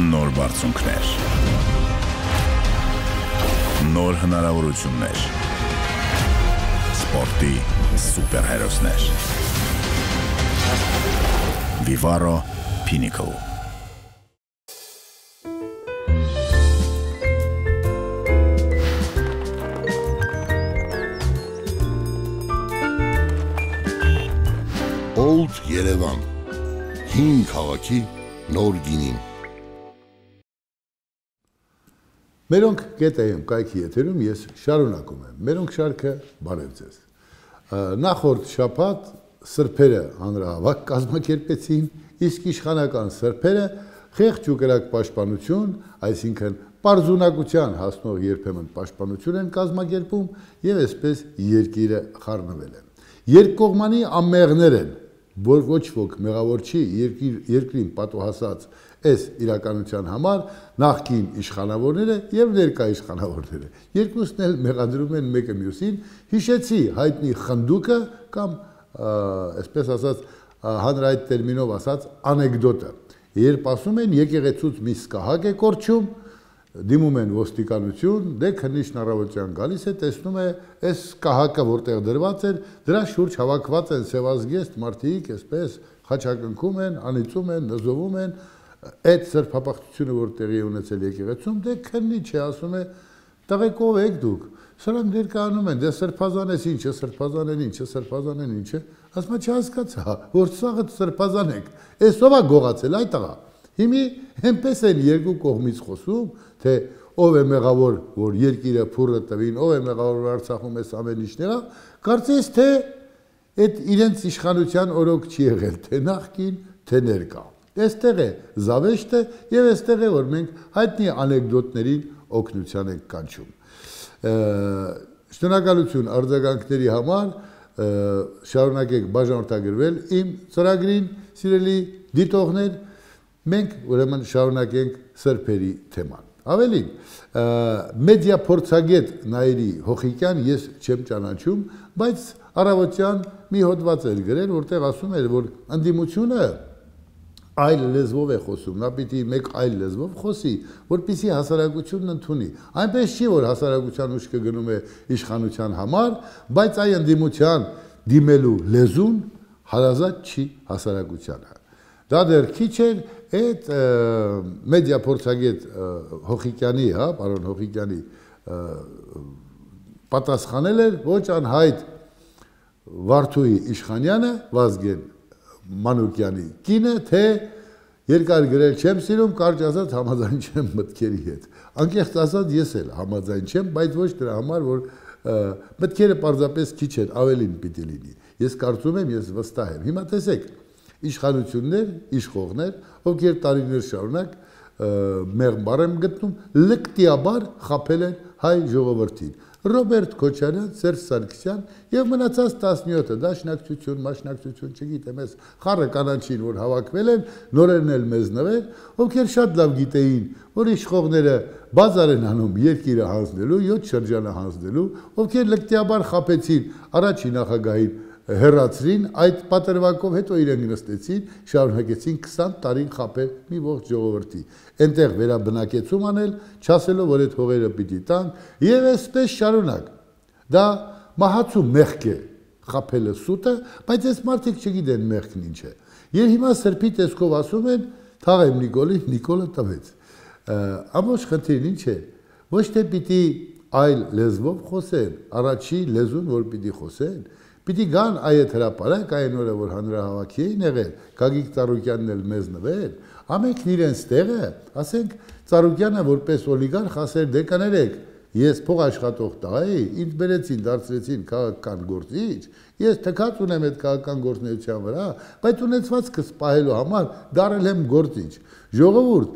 նոր բարձունքներ, նոր հնարավորություններ, սպորտի սուպեր հերոսներ։ Vivaro Pinnacle Old Yerevan հին քաղաքի նոր գինին Մերոնք գետեյում կայքի եթերում ես շարունակում եմ։ Մերոնք շարքը բարև ձեզ։ Նախորդ շաբաթ սրբերը հանրահավաք կազմակերպեցին, իսկ իշխանական սրբերը խեղճ ու գրակ պաշտպանություն, այսինքն պարզունակության հասնող երբեմն պաշտպանություն են կազմակերպում եւ այսպես երկիրը խառնվել է։ Երկկողմանի ամեղներ են, որ ոչ ոք մեղավոր չի երկիր, երկրին պատոհասած Այս իրականության համար նախկին իշխանավորները եւ ներկա իշխանավորները երկուսն էլ մեղադրում են մեկը մյուսին, հիշեցի հայտնի խնդուկը կամ այսպես ասած հանրայտ տերմինով ասած անեկդոտը։ Երբ ասում են եկեղեցուց մի սկահակ է կորչում, դիմում են ոստիկանություն, դե քննիչ նարավոցյան գալիս է, տեսնում է այս կահակը որտեղ դրված էր, դրա շուրջ հավաքված են սևազգեստ մարդիկ, այսպես խաչակնքում են, անիծում են, նզովում են, են այդ սրբապաղթությունը, որ տեղի ունեցել եկեղեցում, դե քննի չէ, ասում է տղեկ ով եք դուք։ Սրանք ներկայանում են, դե սրբազան ես ինչ է, սրբազան են ինչ է, սրբազան են ինչ է։ Ասում է չհասկացա, որ սաղը սրբազան եք։ Էս ով է գողացել այ տղա։ Հիմի հենց են երկու կողմից խոսում, թե ով է մեղավոր, որ երկիրը փուրը տվին, ով է մեղավոր, որ Արցախում էս ամեն ինչները, կարծես թե այդ իրենց իշխանության օրոք չի եղել, թե նախքին, թե ներկա։ Այստեղ է զավեշտը եւ այստեղ է որ մենք հայտնի անեկդոտների օգնության ենք կանչում։ Շնորհակալություն արձագանքների համար շարունակեք բաժանորդագրվել իմ ծրագրին, սիրելի դիտողներ, մենք ուրեմն շարունակենք սրբերի թեման։ Ավելին, մեդիա փորձագետ Նաիրի Հոխիկյան ես չեմ ճանաչում, բայց առավոտյան մի հոդված էր գրել, որտեղ ասում էր, որ ընդդիմությունը այլ լեզվով է խոսում, նա պիտի մեկ այլ լեզվով խոսի, որpիսի հասարակությունն ընդունի։ Այնպես չի, որ հասարակության ուշքը գնում է իշխանության համար, բայց այ ընդդիմության դիմելու լեզուն հարազատ չի հասարակությանը։ Դա դեռ քիչ է այդ մեդիա փորձագետ Հոխիկյանի, հա, պարոն Հոխիկյանի պատասխանել էր ոչ անհայտ Վարդուի Իշխանյանը Վազգեն Մանուկյանի կինը, թե երկար գրել չեմ սիրում, կարճ ասած համաձայն չեմ մտքերի հետ։ Անկեղծ ասած ես էլ համաձայն չեմ, բայց ոչ դրա համար, որ մտքերը պարզապես քիչ են, ավելին պիտի լինի։ Ես կարծում եմ, ես վստահ եմ։ Հիմա տեսեք, իշխանություններ, իշխողներ, ովքեր տարիներ շարունակ մեղմ բառ եմ գտնում, լկտիաբար խაფել են հայ ժողովրդին Ռոբերտ Քոչարյան, Սերժ Սարգսյան եւ մնացած 17-ը դաշնակցություն, մաշնակցություն, չգիտեմ, ես խառը կանանչին, որ հավաքվել են, նորերն էլ մեզ նվեր, ովքեր շատ լավ գիտեին, որ իշխողները բազար են անում երկիրը հանձնելու, 7 շրջանը հանձնելու, ովքեր լկտիաբար խապեցին առաջին նախագահին հերացրին, այդ պատրվակով հետո իրենք նստեցին, շարունակեցին 20 տարին խապել մի ողջ ժողովրդի։ Այնտեղ վերաբնակեցում անել, չասելով, որ այդ հողերը պիտի տան, եւ այսպես շարունակ։ Դա մահացու մեղք է խապելը սուտը, բայց այս մարդիկ չգիտեն մեղքն ինչ է։ Եվ հիմա սրբի տեսքով ասում են, թաղեմ Նիկոլի, Նիկոլը տվեց։ Ամոչ խնդիրն ինչ է։ Ոչ թե պիտի այլ լեզվով խոսեն, առաջի լեզուն, որ պիտի խոսեն, Պիտի գան այդ հրաապարակ այն օրը, որ հանրահավաքի էին եղել, Գագիկ Ծառուկյանն էլ մեզ նվել, ամենքն իրենց տեղը, ասենք Ծառուկյանը որպես օլիգարխ ասել դեկաներեք, ես փող աշխատող տղա էի, ինձ բերեցին, դարձրեցին քաղաքական գործիչ, ես թքած ունեմ այդ քաղաքական գործնեության վրա, բայց ունեցվածքս սպահելու համար դարել եմ գործիչ։ Ժողովուրդ,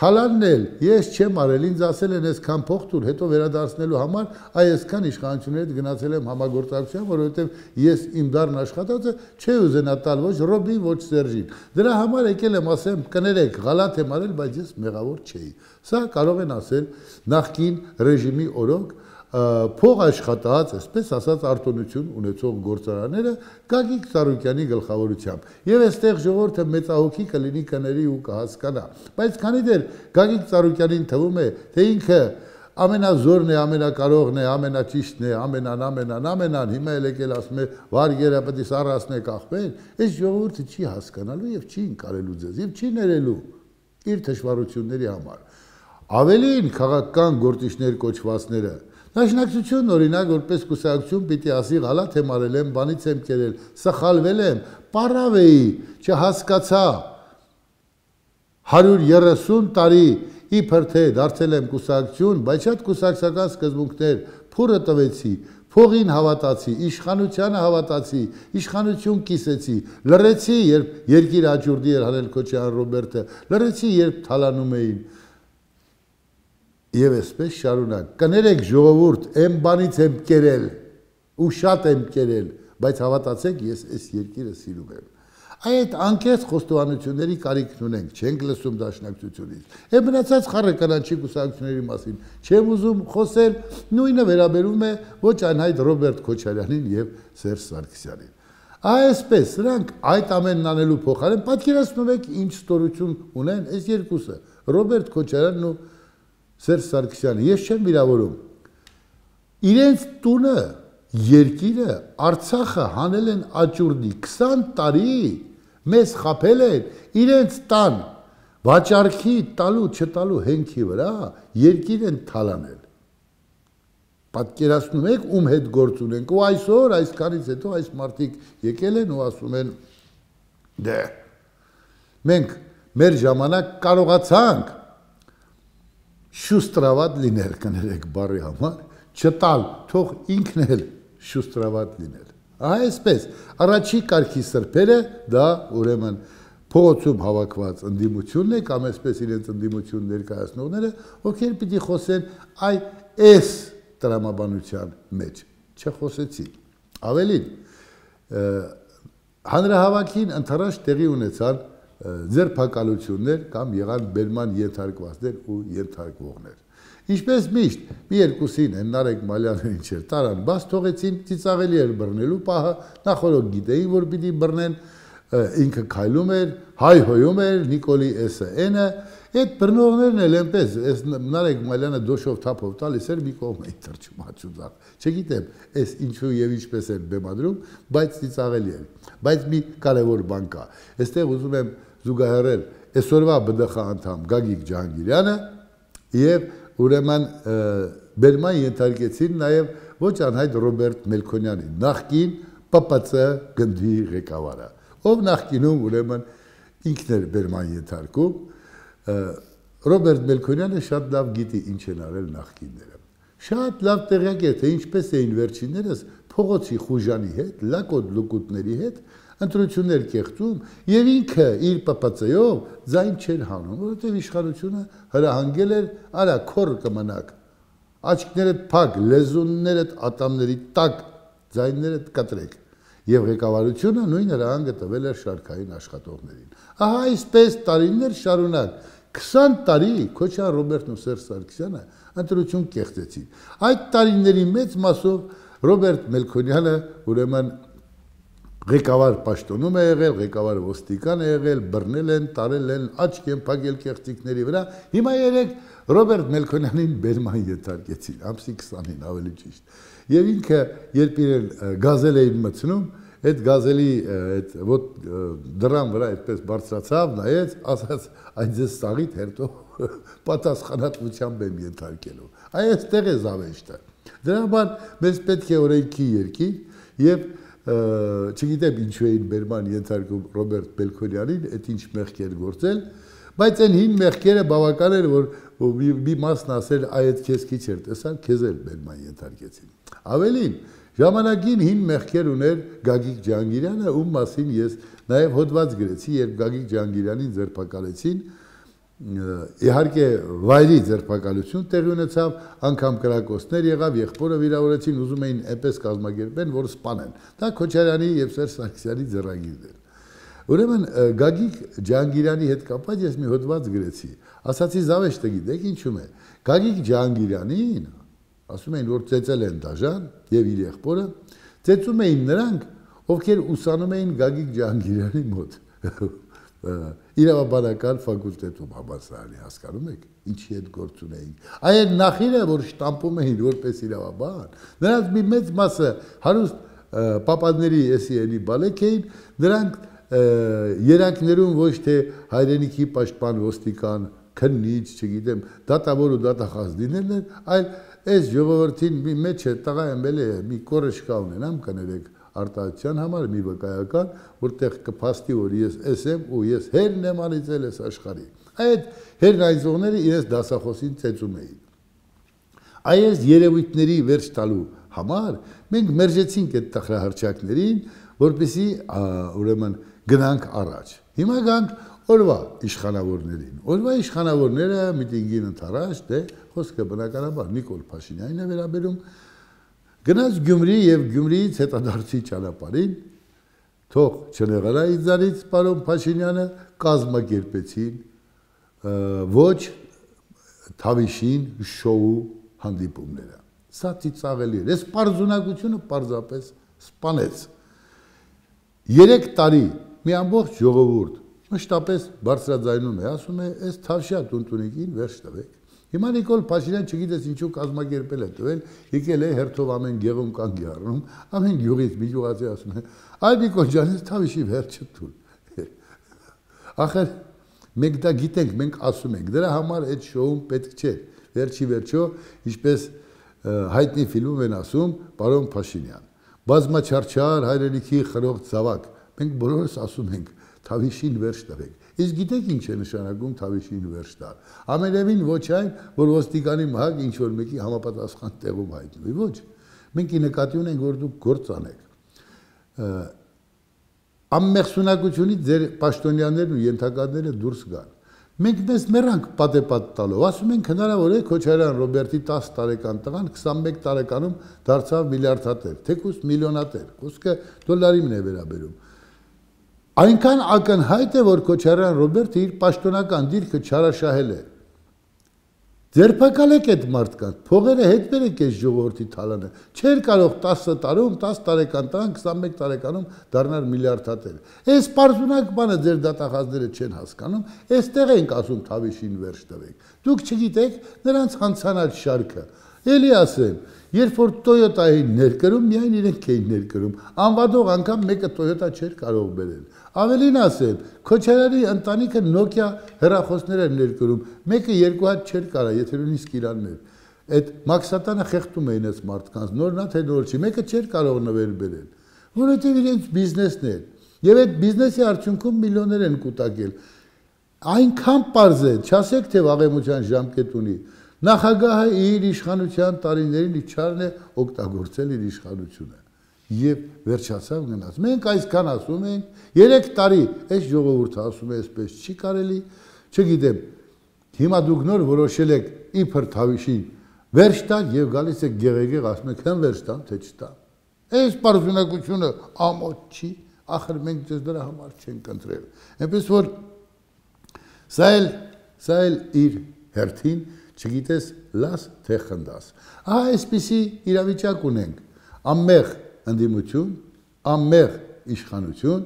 Թալանն էլ ես չեմ արել, ինձ ասել են այսքան փող տուր, հետո վերադարձնելու համար, այ այսքան իշխանությունների հետ գնացել եմ համագործակցության, որովհետև ես իմ դառն աշխատածը չի ուզենա տալ ոչ Ռոբին, ոչ Սերժին։ Դրա համար եկել եմ ասեմ, կներեք, գալատ եմ արել, բայց ես մեղավոր չէի։ Սա կարող են ասել նախկին ռեժիմի օրոք փող աշխատած, այսպես ասած արտոնություն ունեցող գործարանները Գագիկ Սարուկյանի գլխավորությամբ։ Եվ այստեղ ժողովուրդը մեծահոգի կլինի կների ու կհասկանա։ Բայց քանի դեռ Գագիկ Սարուկյանին թվում է, թե ինքը ամենազորն է, ամենակարողն է, ամենաճիշտն է, ամենան, ամենան, ամենան, հիմա էլ եկել ասում է, վարգերը պետք է սառածնե կախվեն, այս ժողովուրդը չի հասկանալու եւ չի ընկալելու ձեզ եւ չի ներելու իր թշվառությունների համար։ Ավելին քաղաքական գործիչներ կոչվածները Նաշնակցությունն օրինակ որպես կուսակցություն պիտի ասի հալա թե մարել եմ, բանից եմ կերել, սխալվել եմ, պարավ էի, չհասկացա 130 տարի իբր թե դարձել եմ կուսակցություն, բայց շատ կուսակցական սկզբունքներ փորը տվեցի, փողին հավատացի, իշխանությանը հավատացի, իշխանություն կիսեցի, լրեցի, երբ երկիր աճուրդի էր հանել Քոչյան Ռոբերտը, լրեցի, երբ թալանում էին Եվ այսպես շարունակ։ Կներեք ժողովուրդ, այն բանից եմ կերել ու շատ եմ կերել, բայց հավատացեք, ես այս երկիրը սիրում եմ։ Այդ անկեղծ խոստովանությունների կարիքն ունենք, չենք լսում դաշնակցությունից։ Եվ մնացած խառը կանանչի կուսակցությունների մասին չեմ ուզում խոսել, նույնը վերաբերում է ոչ անհայտ Ռոբերտ Քոչարյանին եւ Սերժ Սարգսյանին։ Այսպես, նրանք այդ ամենն անելու փոխարեն պատկերացնում եք ինչ ստորություն ունեն այս երկուսը՝ Ռոբերտ Քոչարյանն ու Սերս Սարգսյանը, ես չեմ վիրավորում։ Իրենց տունը, երկիրը, Արցախը հանել են աճուրդի 20 տարի մեզ խაფել են իրենց տան վաճարքի տալու չտալու հենքի վրա երկիր են թալանել։ Պատկերացնում եք ում հետ գործ ունենք ու այսօր այսքանից հետո այս մարդիկ եկել են ու ասում են դե մենք մեր ժամանակ կարողացանք շուստրավատ լինել կներեք բարի համար, չտալ, թող ինքն էլ շուստրավատ լինել։ Այսպես, առաջի կարգի սրբերը դա ուրեմն փողոցում հավաքված ընդդիմությունն է կամ այսպես իրենց ընդդիմություն ներկայացնողները, ովքեր պիտի խոսեն այ այս տրամաբանության մեջ չխոսեցի։ Ավելին հանրահավաքին ընդառաջ տեղի ունեցան ձերբակալություններ կամ եղան բերման ենթարկվածներ ու ենթարկվողներ։ Ինչպես միշտ մի երկուսին են Նարեկ Մալյանը ինչեր տարան, բաց թողեցին ծիծաղելի էր բռնելու պահը, նախորդ գիտեին, որ պիտի բռնեն, ինքը քայլում էր, հայհոյում էր Նիկոլի S.N-ը, այդ բռնողներն էլ այնպես, այս Նարեկ Մալյանը դոշով թափով տալիս էր մի կողմ այդ թրջում հաճուձախ։ Չգիտեմ, այս ինչու եւ ինչպես էր բեմադրում, բայց ծիծաղելի էր։ Բայց մի կարևոր բան կա։ Այստեղ ուզում եմ զուգահեռել այսօրվա ԲԴԽ անդամ Գագիկ Ջահանգիրյանը եւ ուրեմն Բերման ենթարկեցին նաեւ ոչ անհայտ Ռոբերտ Մելքոնյանին, նախկին ՊՊՑ գնդի ղեկավարը, ով նախկինում ուրեմն ինքն էր Բերման ենթարկում Ռոբերտ Մելքոնյանը շատ լավ գիտի ինչ են արել նախկինները։ Շատ լավ տեղյակ է թե ինչպես էին վերջիններս փողոցի խուժանի հետ, լակոտ լուկուտների հետ ընտրություններ կեղծում եւ ինքը իր ՊՊՑ-ով ձայն չէր հանում, որովհետեւ իշխանությունը հրահանգել էր, արա քոր կմնաք։ Աչքներդ փակ, լեզուններդ ատամների տակ, ձայններդ կտրեք։ Եվ ղեկավարությունը նույն հրահանգը տվել էր շարքային աշխատողներին։ Ահա այսպես տարիներ շարունակ 20 տարի Քոչար Ռոբերտն ու Սերժ Սարգսյանը ընտրություն կեղծեցին։ Այդ տարիների մեծ մասով Ռոբերտ Մելքոնյանը ուրեմն ղեկավար պաշտոնում է եղել, ղեկավար ոստիկան է եղել, բռնել են, տարել են, աչք են փակել կեղծիկների վրա։ Հիմա երեք Ռոբերտ Մելքոնյանին բերման ենթարկեցին, ամսի 20-ին ավելի ճիշտ։ Եվ ինքը երբ իրեն գազել էին մցնում, այդ գազելի այդ ոտ դրան վրա այդպես բարձրացավ, նայեց, ասաց, այն ձեզ սաղիթ հերթո պատասխանատվությամբ եմ ենթարկելու։ Այստեղ է զավեշտը։ Դրա համար մեզ պետք է օրենքի երկիր եւ չգիտեմ ինչու էին բերման ենթարկում Ռոբերտ Բելքոնյանին, այդ ինչ մեղքեր գործել, բայց այն հին մեղքերը բավական էր, որ մի մասն ասել այդ քեզ քիչ էր տեսան, քեզ էլ բերման ենթարկեցին։ Ավելին, ժամանակին հին մեղքեր ուներ Գագիկ Ջանգիրյանը, ում մասին ես նաև հոդված գրեցի, երբ Գագիկ Ջանգիրյանին ձերբակալեցին, իհարկե վայրի ձերբակալություն տեղի ունեցավ, անգամ կրակոցներ եղավ, եղբորը վիրավորեցին, ուզում էին էպես կազմակերպեն, որ սպանեն։ Դա Քոչարյանի եւ Սերժ Սարգսյանի ձեռագիրն էր։ Ուրեմն Գագիկ Ջանգիրյանի հետ կապված ես մի հոդված գրեցի։ Ասացի Զավեշտը գիտեք ինչու՞ է։ Գագիկ Ջանգիրյանին ասում էին, որ ծեծել են դաժան եւ իր եղբորը, ծեծում էին նրանք, ովքեր ուսանում էին Գագիկ Ջանգիրյանի մոտ իրավաբանական ֆակուլտետում համալսարանի հասկանում եք ինչի հետ գործ ունեինք այն նախիրը որ շտամպում էին որպես իրավաբան նրանց մի մեծ մասը հարուստ պապանների էսի էլի բալեք էին նրանք երակներում ոչ թե հայրենիքի պաշտպան ոստիկան քննիչ չգիտեմ դատավոր ու դատախազ լինելն այլ այս ժողովրդին մի մեջ է տղա ըմբել է մի կորշ կա ունենամ կներեք արտահայտության համար մի վկայական, որտեղ կփաստի, որ ես ես եմ ու ես հերն եմ ալիցել այս աշխարհի։ Այդ հերնայզողները իրենց դասախոսին ծեծում էին։ Այս երևույթների վերջ տալու համար մենք մերժեցինք այդ տխրահարճակներին, որպեսի ուրեմն գնանք առաջ։ Հիմա գանք օրվա իշխանավորներին։ Օրվա իշխանավորները միտինգին ընթարած, դե խոսքը բնականաբար Նիկոլ Փաշինյանն է վերաբերում, Գնաց Գյումրի եւ Գյումրիից հետադարձի ճանապարհին թող Չնեղարայիձանից պարոն Փաշինյանը կազմակերպեցին ոչ Թավիշին շոու հանդիպումները։ Սա ծիծաղելի էր։ Այս պարզունակությունը պարզապես սپانեց։ 3 տարի մի ամբողջ ժողովուրդ մշտապես բարձրաձայնում է, ասում է, այս թավշյա տունտունիկին վերջ տվեք Հիմա Նիկոլ Փաշինյան չգիտես ինչու կազմակերպել է տվել, եկել է հերթով ամեն գյուղում կան գիարնում, ամեն գյուղից մի գյուղացի ասում է. «Այ Նիկոլ ջան, ես թավիշի վերջը թույլ»։ Ախր մենք դա գիտենք, մենք ասում ենք, դրա համար այդ շոուն պետք չէ։ Վերջի վերջո, ինչպես հայտնի ֆիլմում են ասում, պարոն Փաշինյան, բազմաչարչար հայրենիքի խրող ծավակ։ Մենք բոլորս ասում ենք, թավիշին վերջ տվեք Իսկ գիտեք ինչ է նշանակում Թավիշին վերջ տալ։ Ամենևին ոչ այն, որ ոստիկանի մահակ ինչ որ մեկի համապատասխան տեղում հայտնվի, ոչ։ Մենք ի նկատի ունենք, որ դուք գործ անեք։ Ամմեղսունակությունից ձեր պաշտոնյաներն ու ենթակաները դուրս գան։ Մենք մեզ մեռանք պատեպատ տալով։ Ասում ենք հնարավոր է Քոչարյան Ռոբերտի 10 տարեկան տղան 21 տարեկանում դարձավ միլիարդատեր, թեկուս միլիոնատեր։ Խոսքը դոլարին է վերաբերում Այնքան ակնհայտ է, որ Քոչարյան Ռոբերտը իր պաշտոնական դիրքը չարաշահել է։ Ձերբակալեք այդ մարդկանց, փողերը հետ բերեք այս ժողովրդի թալանը։ Չէր կարող 10 տարում, 10 տարեկան տարան, 21 տարեկանում դառնալ միլիարդատեր։ Այս պարզունակ բանը ձեր դատախազները չեն հասկանում, այստեղ ենք ասում Թավիշին վերջ տվեք։ Դուք չգիտեք նրանց հանցանալ շարքը։ Էլի ասեմ, Երբ որ Toyota-ի ներկրում, միայն իրենք էին ներկրում։ Անվադող անգամ մեկը Toyota չէր կարող բերել։ Ավելին ասեմ, Քոչարյանի ընտանիքը Nokia հեռախոսներ էր ներկրում։ Մեկը երկու հատ չէր կարա, եթե նույնիսկ իրաններ։ Այդ մաքսատանը խեղդում էին այս մարդկանց, նորնա թե նոր չի, մեկը չէր կարող նվեր բերել, որովհետև իրենց բիզնեսն էր։ Եվ այդ բիզնեսի արդյունքում միլիոններ են կուտակել։ Այնքան པարզ է, չասեք թե վաղեմության ժամկետ ունի։ Նախագահը իր իշխանության տարիներին իջարն է օգտագործել իր իշխանությունը եւ վերջացավ գնաց։ Մենք այսքան ասում ենք, 3 տարի այս ժողովուրդը ասում է այսպես չի կարելի, չգիտեմ։ Հիմա դուք նոր որոշել եք իբր Թավիշի վերջ տան եւ գալիս եք գեղեցիկ ասում եք հեն վերջ տան, թե չտա։ Այս բարձունակությունը ամոթ չի, ախր մենք դες դրա համար չենք ընտրել։ Այնպես որ սա էլ սա էլ իր հերթին չգիտես լաս թե խնդաս։ Ահա այսպիսի իրավիճակ ունենք։ Ամեղ ընդդիմություն, ամեղ իշխանություն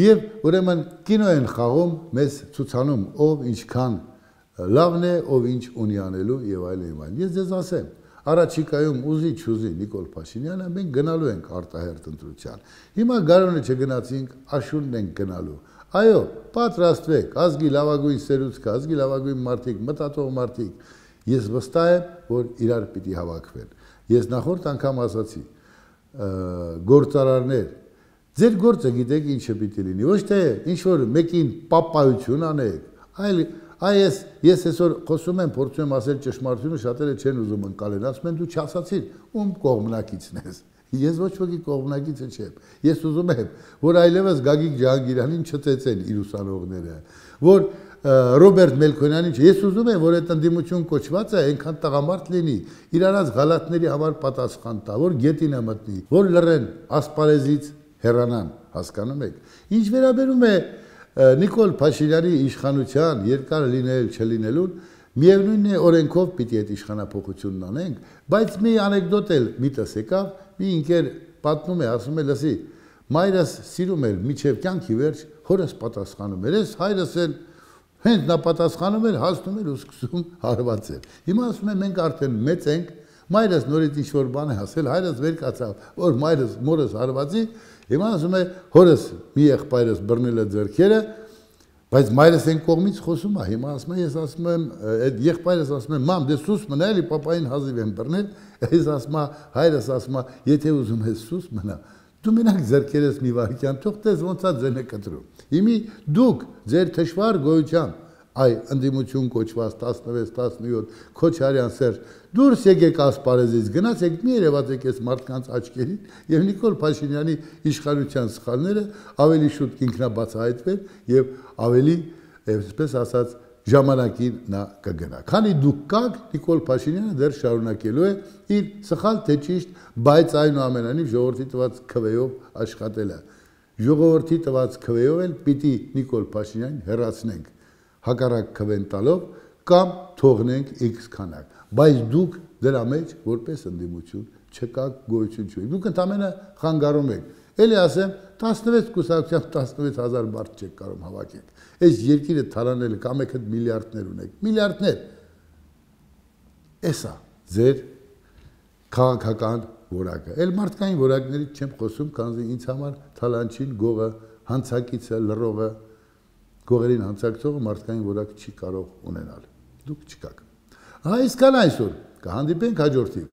եւ ուրեմն կինո են խաղում մեզ ցուցանում ով ինչքան լավն է, ով ինչ ունի անելու եւ այլն եւ այլն։ Ես ձեզ ասեմ, առաջիկայում ուզի չուզի Նիկոլ Փաշինյանը մենք գնալու ենք արտահերտ ընտրության։ Հիմա գարունը չգնացինք, աշունն ենք գնալու։ Այո, պատրաստվեք, ազգի լավագույն սերուցքը, ազգի լավագույն մարդիկ, մտածող մարդիկ։ Ես վստահ եմ, որ իրար պիտի հավաքվեն։ Ես նախորդ անգամ ասացի, գործարարներ, ձեր գործը գիտեք ինչը պիտի լինի, ոչ թե ինչ որ մեկին պապայություն անեք, այլ այս ես այսօր խոսում եմ, փորձում եմ ասել ճշմարտությունը, շատերը չեն ուզում ընկալեն, ասում են դու չասացիր, ում կողմնակիցն ես։ Ես ոչ ոքի կողմնակիցը չեմ։ Ես ուզում եմ, որ այլևս Գագիկ Ջահանգիրյանին չծեծեն իր ուսանողները, որ Ռոբերտ Մելքոնյանի, ես ուզում եմ, որ այդ ընդդիմություն կոչվածը այնքան տղամարդ լինի, իրանց գալատների համար պատասխան տա, որ գետին է մտնի, որ լռեն ասպարեզից հեռանան, հասկանում եք։ Ինչ վերաբերում է Նիկոլ Փաշինյանի իշխանության երկար լինել չլինելուն, միևնույնն է օրենքով պիտի այդ իշխանապողությունն անենք, բայց մի անեկդոտ էլ միտս եկավ, մի ինքեր պատնում է, ասում է, լսի, մայրս սիրում էր միջև կյանքի վերջ, հորս պատասխանում էր, ես հայրս էլ Հենց նա պատասխանում էր, հասնում էր ու սկսում հարվածել։ Հիմա ասում եմ մենք արդեն մեծ ենք, մայրս նորից ինչ որ բան է ասել, հայրս վեր կացավ, որ մայրս մորս հարվածի, հիմա ասում է հորս մի եղբայրս բռնել է ձեռքերը, բայց մայրս այն կողմից խոսում է, հիմա ասում է ես ասում եմ այդ եղբայրս ասում է մամ դե սուս մնա էլի papayin հազիվ եմ բռնել, ես ասում է հայրս ասում է եթե ուզում ես սուս մնա, Դու մենակ зерքերես մի վարքյան, թող տես ոնց է ձենը կտրում։ Հիմի դուք ձեր թշվար գոյությամբ այ ընդդիմություն կոչված 16-17 Քոչարյան Սերժ դուրս եկեք ասպարեզից գնացեք մի երևացեք այս մարդկանց աչքերին եւ Նիկոլ Փաշինյանի իշխանության սխալները ավելի շուտ ինքնաբացահայտվեն եւ ավելի այսպես ասած ժամանակին նա կգնա։ Քանի դուք կաք Նիկոլ Փաշինյանը դեռ շարունակելու է իր սխալ թե ճիշտ, բայց այնուամենայնիվ ժողովրդի տված քվեով աշխատելը։ Ժողովրդի տված քվեով էլ պիտի Նիկոլ Փաշինյան հերացնենք հակառակ քվեն տալով կամ թողնենք X քանակ։ Բայց դուք դրա մեջ որպես ընդդիմություն չկա գոյություն չունի։ Դուք ընդամենը խանգարում եք Էլի ասեմ, 16 կուսակցությամբ 16000 մարդ չեք կարող հավաքեք։ Այս երկիրը թալանել կամ եք հետ միլիարդներ ունեք։ Միլիարդներ։ Էսա ձեր քաղաքական որակը։ Էլ մարդկային որակներից չեմ խոսում, քանզի ինձ համար թալանչին գողը, հանցակիցը, լրողը, գողերին հանցակցողը մարդկային որակ չի կարող ունենալ։ Դուք չկաք։ Հա, իսկ կան այսօր կհանդիպենք հաջորդին։